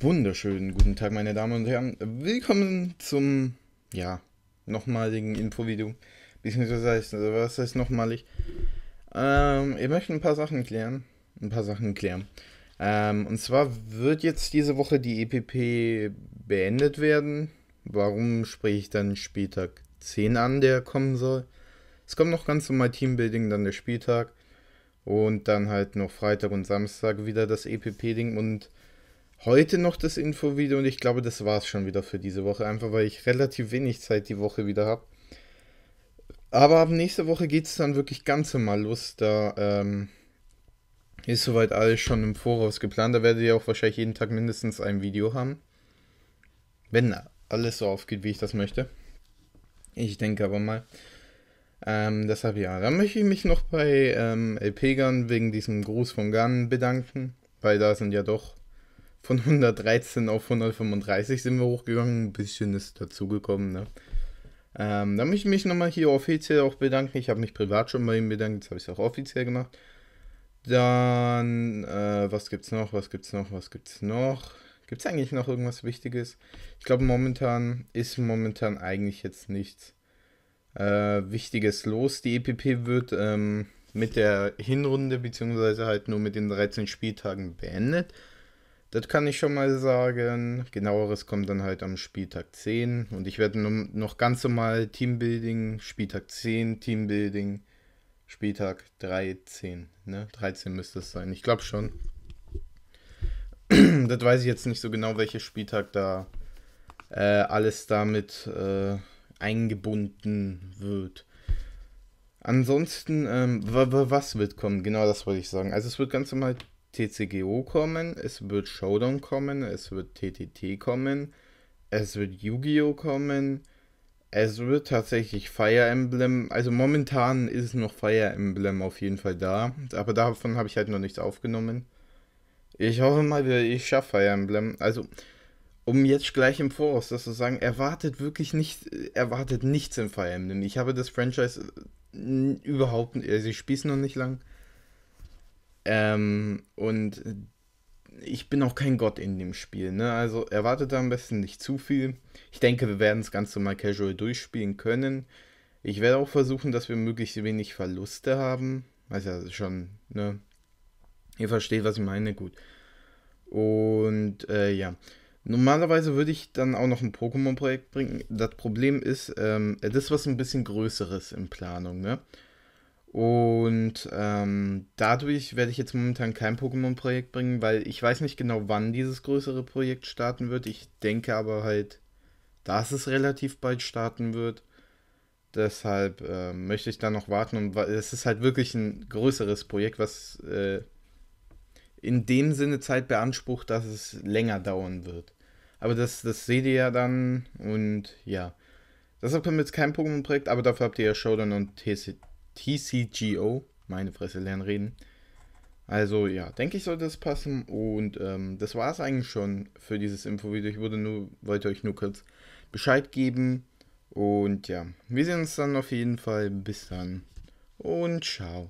Wunderschönen guten Tag, meine Damen und Herren. Willkommen zum, ja, nochmaligen Infovideo. Beziehungsweise, also, was heißt nochmalig? Ähm, ich möchte ein paar Sachen klären. Ein paar Sachen klären. Ähm, und zwar wird jetzt diese Woche die EPP beendet werden. Warum spreche ich dann Spieltag 10 an, der kommen soll? Es kommt noch ganz normal Teambuilding, dann der Spieltag. Und dann halt noch Freitag und Samstag wieder das EPP-Ding und heute noch das Infovideo und ich glaube, das war es schon wieder für diese Woche, einfach weil ich relativ wenig Zeit die Woche wieder habe. Aber ab nächste Woche geht es dann wirklich ganz normal los. Da ähm, ist soweit alles schon im Voraus geplant. Da werdet ihr auch wahrscheinlich jeden Tag mindestens ein Video haben. Wenn alles so aufgeht, wie ich das möchte. Ich denke aber mal. Ähm, deshalb ja. Dann möchte ich mich noch bei ähm, LP wegen diesem Gruß von Gun bedanken. Weil da sind ja doch von 113 auf 135 sind wir hochgegangen. Ein bisschen ist dazugekommen. Ne? Ähm, da möchte ich mich nochmal hier offiziell auch bedanken. Ich habe mich privat schon bei ihm bedankt, jetzt habe ich es auch offiziell gemacht. Dann, äh, was gibt's noch? Was gibt's noch? Was gibt's noch? Gibt es eigentlich noch irgendwas Wichtiges? Ich glaube, momentan ist momentan eigentlich jetzt nichts äh, Wichtiges los. Die EPP wird ähm, mit der Hinrunde, beziehungsweise halt nur mit den 13 Spieltagen beendet. Das kann ich schon mal sagen. Genaueres kommt dann halt am Spieltag 10. Und ich werde noch ganz normal Teambuilding, Spieltag 10, Teambuilding, Spieltag 13. Ne? 13 müsste es sein. Ich glaube schon. das weiß ich jetzt nicht so genau, welcher Spieltag da äh, alles damit äh, eingebunden wird. Ansonsten, ähm, was wird kommen? Genau das wollte ich sagen. Also es wird ganz normal TCGO kommen, es wird Showdown kommen, es wird TTT kommen, es wird Yu-Gi-Oh! kommen, es wird tatsächlich Fire Emblem, also momentan ist noch Fire Emblem auf jeden Fall da, aber davon habe ich halt noch nichts aufgenommen. Ich hoffe mal, ich schaffe Fire Emblem, also um jetzt gleich im Voraus das zu sagen, erwartet wirklich nicht, erwartet nichts im Fire Emblem. Ich habe das Franchise äh, überhaupt, also ich spiele noch nicht lang. Ähm, und ich bin auch kein Gott in dem Spiel. Ne? Also erwartet da am besten nicht zu viel. Ich denke, wir werden es ganz normal casual durchspielen können. Ich werde auch versuchen, dass wir möglichst wenig Verluste haben. Also schon, ne? Ihr versteht, was ich meine, gut. Und äh, ja. Normalerweise würde ich dann auch noch ein Pokémon-Projekt bringen. Das Problem ist, ähm, das ist was ein bisschen Größeres in Planung, ne? Und ähm, dadurch werde ich jetzt momentan kein Pokémon-Projekt bringen, weil ich weiß nicht genau, wann dieses größere Projekt starten wird. Ich denke aber halt, dass es relativ bald starten wird. Deshalb äh, möchte ich da noch warten. Und es ist halt wirklich ein größeres Projekt, was äh, in dem Sinne Zeit beansprucht, dass es länger dauern wird. Aber das, das seht ihr ja dann und ja. Deshalb kommt jetzt kein Pokémon-Projekt, aber dafür habt ihr ja Showdown und TC TCGO. Meine Fresse, lernen reden. Also ja, denke ich, sollte das passen. Und ähm, das war es eigentlich schon für dieses Infovideo. Ich würde nur, wollte euch nur kurz Bescheid geben. Und ja, wir sehen uns dann auf jeden Fall. Bis dann und ciao.